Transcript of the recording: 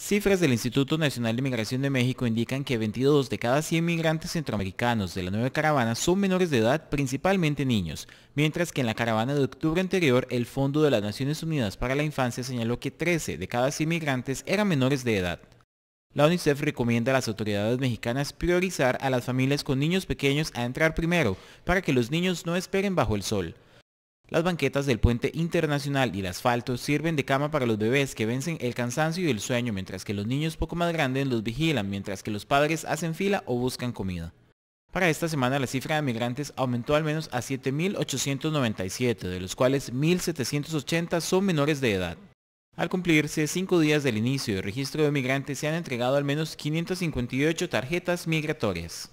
Cifras del Instituto Nacional de Migración de México indican que 22 de cada 100 migrantes centroamericanos de la nueva caravana son menores de edad, principalmente niños, mientras que en la caravana de octubre anterior el Fondo de las Naciones Unidas para la Infancia señaló que 13 de cada 100 migrantes eran menores de edad. La UNICEF recomienda a las autoridades mexicanas priorizar a las familias con niños pequeños a entrar primero, para que los niños no esperen bajo el sol. Las banquetas del puente internacional y el asfalto sirven de cama para los bebés que vencen el cansancio y el sueño, mientras que los niños poco más grandes los vigilan, mientras que los padres hacen fila o buscan comida. Para esta semana la cifra de migrantes aumentó al menos a 7.897, de los cuales 1.780 son menores de edad. Al cumplirse cinco días del inicio del registro de migrantes se han entregado al menos 558 tarjetas migratorias.